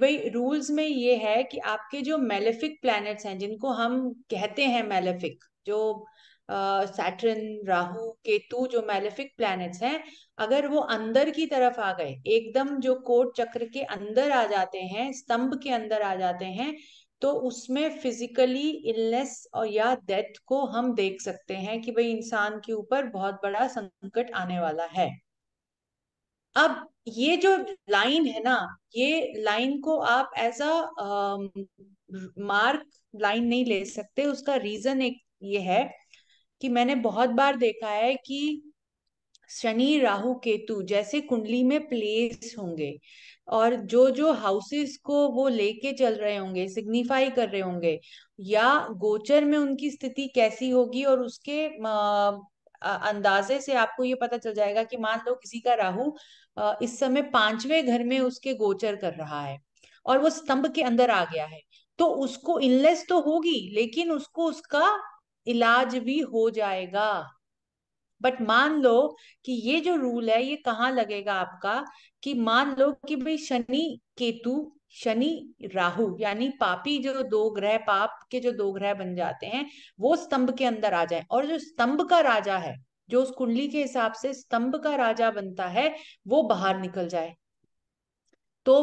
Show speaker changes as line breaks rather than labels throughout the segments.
भाई रूल्स में ये है कि आपके जो मेलेफिक प्लैनेट्स हैं जिनको हम कहते हैं मेलेफिक जो सैटर्न राहु केतु जो मेलेफिक प्लैनेट्स हैं अगर वो अंदर की तरफ आ गए एकदम जो कोट चक्र के अंदर आ जाते हैं स्तंभ के अंदर आ जाते हैं तो उसमें फिजिकली इलनेस और या डेथ को हम देख सकते हैं कि भाई इंसान के ऊपर बहुत बड़ा संकट आने वाला है अब ये जो लाइन है ना ये लाइन को आप एज अ मार्क लाइन नहीं ले सकते उसका रीजन एक ये है कि मैंने बहुत बार देखा है कि शनि राहु केतु जैसे कुंडली में प्लेस होंगे और जो जो हाउसेस को वो लेके चल रहे होंगे सिग्निफाई कर रहे होंगे या गोचर में उनकी स्थिति कैसी होगी और उसके uh, अंदाजे से आपको ये पता चल जाएगा कि मान लो किसी का राहु इस समय पांचवें घर में उसके गोचर कर रहा है और वो स्तंभ के अंदर आ गया है तो उसको इनलेस तो होगी लेकिन उसको उसका इलाज भी हो जाएगा बट मान लो कि ये जो रूल है ये कहाँ लगेगा आपका कि मान लो कि भाई शनि केतु शनि राहु यानी पापी जो दो ग्रह पाप के जो दो ग्रह बन जाते हैं वो स्तंभ के अंदर आ जाए और जो स्तंभ का राजा है जो उस कुंडली के हिसाब से स्तंभ का राजा बनता है वो बाहर निकल जाए तो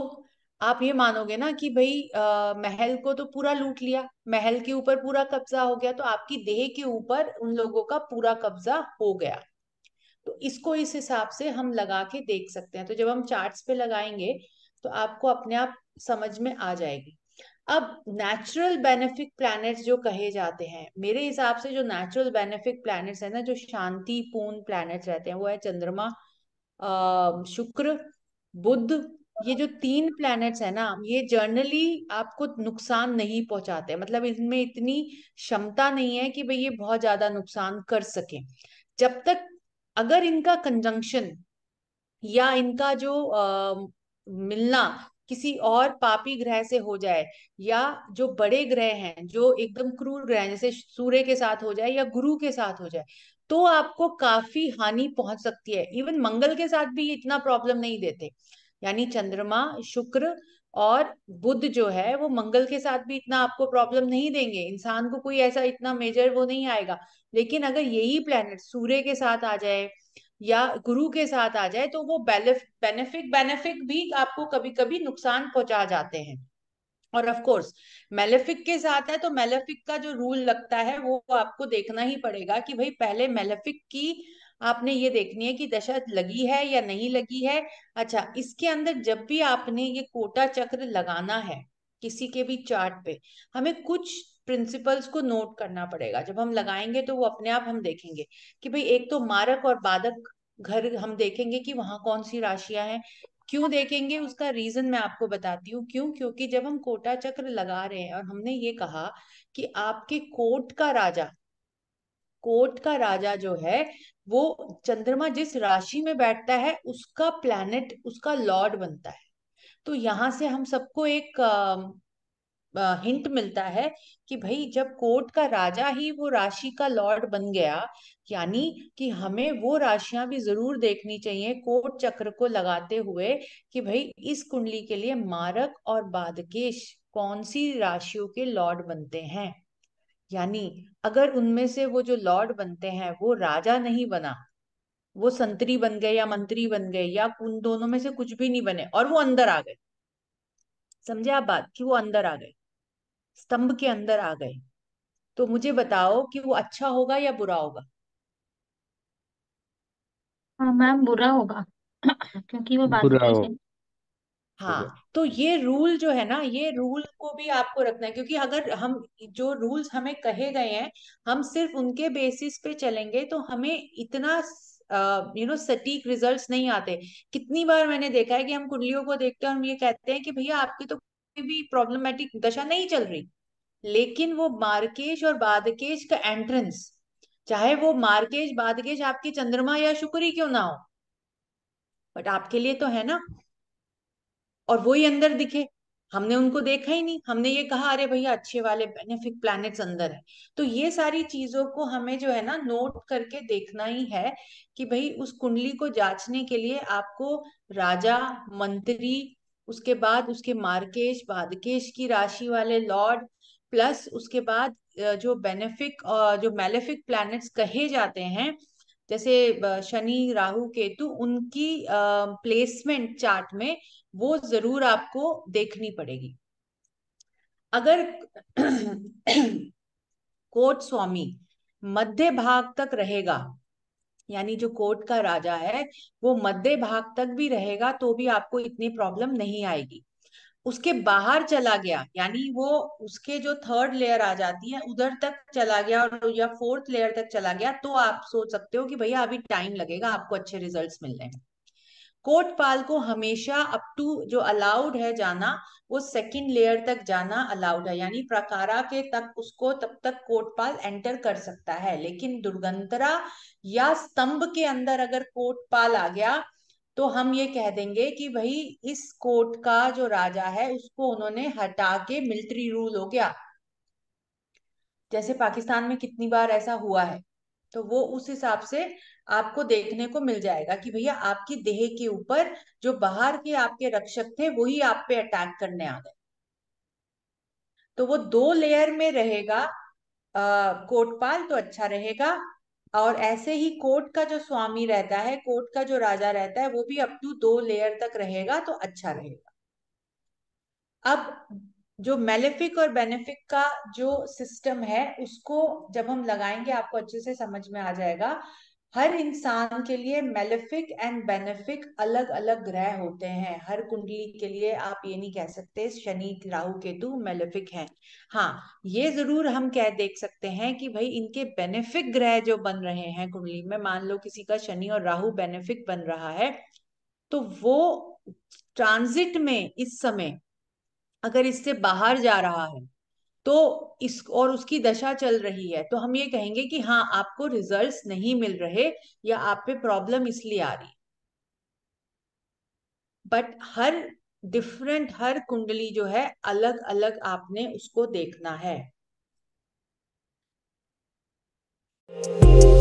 आप ये मानोगे ना कि भाई महल को तो पूरा लूट लिया महल के ऊपर पूरा कब्जा हो गया तो आपकी देह के ऊपर उन लोगों का पूरा कब्जा हो गया तो इसको इस हिसाब से हम लगा के देख सकते हैं तो जब हम चार्ट्स पे लगाएंगे तो आपको अपने आप समझ में आ जाएगी अब नेचुरल बेनिफिक प्लैनेट्स जो कहे जाते हैं मेरे हिसाब से जो नेचुरल बेनिफिक प्लैनेट्स है ना जो शांतिपूर्ण प्लैनेट्स रहते हैं वो है चंद्रमा शुक्र बुद्ध ये जो तीन प्लैनेट्स है ना ये जर्नली आपको नुकसान नहीं पहुंचाते मतलब इनमें इतनी क्षमता नहीं है कि भाई ये बहुत ज्यादा नुकसान कर सके जब तक अगर इनका कंजंक्शन या इनका जो आ, मिलना किसी और पापी ग्रह से हो जाए या जो बड़े ग्रह हैं जो एकदम क्रूर ग्रह जैसे सूर्य के साथ हो जाए या गुरु के साथ हो जाए तो आपको काफी हानि पहुंच सकती है इवन मंगल के साथ भी इतना प्रॉब्लम नहीं देते यानी चंद्रमा शुक्र और बुद्ध जो है वो मंगल के साथ भी इतना आपको प्रॉब्लम नहीं देंगे इंसान को कोई ऐसा इतना मेजर वो नहीं आएगा लेकिन अगर यही प्लान सूर्य के साथ आ जाए या गुरु के साथ आ जाए तो वो बेनिफिक बेनिफिक भी आपको कभी कभी नुकसान पहुंचा जाते हैं और ऑफ कोर्स मेलेफिक के साथ है तो मेलेफिक का जो रूल लगता है वो आपको देखना ही पड़ेगा कि भाई पहले मेलेफिक की आपने ये देखनी है कि दशा लगी है या नहीं लगी है अच्छा इसके अंदर जब भी आपने ये कोटा चक्र लगाना है किसी के भी चार्ट पे हमें कुछ प्रिंसिपल्स को नोट करना पड़ेगा जब हम लगाएंगे तो वो अपने आप हम देखेंगे कि भाई एक तो मारक और बाधक घर हम देखेंगे कि वहां कौन सी राशियां हैं क्यों देखेंगे उसका रीजन मैं आपको बताती हूँ क्यों क्योंकि जब हम कोटा चक्र लगा रहे हैं और हमने ये कहा कि आपके कोट का राजा कोट का राजा जो है वो चंद्रमा जिस राशि में बैठता है उसका प्लैनेट उसका लॉर्ड बनता है तो यहाँ से हम सबको एक हिंट मिलता है कि भाई जब कोर्ट का राजा ही वो राशि का लॉर्ड बन गया यानी कि हमें वो राशियां भी जरूर देखनी चाहिए कोर्ट चक्र को लगाते हुए कि भाई इस कुंडली के लिए मारक और बादकेश कौन सी राशियों के लॉर्ड बनते हैं यानी अगर उनमें से वो जो लॉर्ड बनते हैं वो राजा नहीं बना वो संतरी बन गए या मंत्री बन गए या उन दोनों में से कुछ भी नहीं बने और वो अंदर आ गए समझे आप बात कि वो अंदर आ गए स्तंभ के अंदर आ गए तो मुझे बताओ कि वो अच्छा होगा या बुरा होगा हाँ, मैम बुरा होगा क्योंकि वो बात बुरा हाँ तो ये रूल जो है ना ये रूल को भी आपको रखना है क्योंकि अगर हम जो रूल्स हमें कहे गए हैं हम सिर्फ उनके बेसिस पे चलेंगे तो हमें इतना यू नो सटीक रिजल्ट्स नहीं आते कितनी बार मैंने देखा है कि हम कुंडलियों को देखते हैं हम ये कहते हैं कि भैया आपकी तो भी प्रॉब्लमेटिक दशा नहीं चल रही लेकिन वो मार्केश और बादकेश का एंट्रेंस चाहे वो मार्केश बादकेश आपकी चंद्रमा या शुक्र ही क्यों ना हो बट आपके लिए तो है ना और वो ही अंदर दिखे हमने उनको देखा ही नहीं हमने ये कहा अरे भैया अच्छे वाले बेनिफिक प्लैनेट्स अंदर है तो ये सारी चीजों को हमें जो है ना नोट करके देखना ही है कि भाई उस कुंडली को जांचने के लिए आपको राजा मंत्री उसके बाद उसके मार्केश बादकेश की राशि वाले लॉर्ड प्लस उसके बाद जो बेनिफिक और जो मेलेफिक प्लैनेट्स कहे जाते हैं जैसे शनि राहु केतु उनकी प्लेसमेंट चार्ट में वो जरूर आपको देखनी पड़ेगी अगर कोट स्वामी मध्य भाग तक रहेगा यानी जो कोर्ट का राजा है वो मध्य भाग तक भी रहेगा तो भी आपको इतनी प्रॉब्लम नहीं आएगी उसके बाहर चला गया यानी वो उसके जो थर्ड लेयर आ जाती है उधर तक चला गया और या फोर्थ लेयर तक चला गया तो आप सोच सकते हो कि भैया अभी टाइम लगेगा आपको अच्छे रिजल्ट्स मिल रहे हैं कोटपाल को हमेशा अप टू जो अलाउड है जाना वो सेकंड लेयर तक जाना अलाउड है यानी प्रकारा के तक उसको तब तक कोटपाल एंटर कर सकता है लेकिन दुर्गंतरा या स्तंभ के अंदर अगर कोटपाल आ गया तो हम ये कह देंगे कि भाई इस कोर्ट का जो राजा है उसको उन्होंने हटा के मिलिट्री रूल हो गया जैसे पाकिस्तान में कितनी बार ऐसा हुआ है तो वो उस हिसाब से आपको देखने को मिल जाएगा कि भैया आपकी देह के ऊपर जो बाहर के आपके रक्षक थे वही आप पे अटैक करने आ गए तो वो दो लेयर में रहेगा कोटपाल तो अच्छा रहेगा और ऐसे ही कोर्ट का जो स्वामी रहता है कोर्ट का जो राजा रहता है वो भी अप टू दो लेयर तक रहेगा तो अच्छा रहेगा अब जो मेलेफिक और बेनिफिक का जो सिस्टम है उसको जब हम लगाएंगे आपको अच्छे से समझ में आ जाएगा हर इंसान के लिए मेलेफिक एंड बेनिफिक अलग अलग ग्रह होते हैं हर कुंडली के लिए आप ये नहीं कह सकते शनि राहु केतु मेलेफिक हैं हाँ ये जरूर हम कह देख सकते हैं कि भाई इनके बेनिफिक ग्रह जो बन रहे हैं कुंडली में मान लो किसी का शनि और राहु बेनिफिक बन रहा है तो वो ट्रांजिट में इस समय अगर इससे बाहर जा रहा है तो इस और उसकी दशा चल रही है तो हम ये कहेंगे कि हाँ आपको रिजल्ट्स नहीं मिल रहे या आप पे प्रॉब्लम इसलिए आ रही बट हर डिफरेंट हर कुंडली जो है अलग अलग आपने उसको देखना है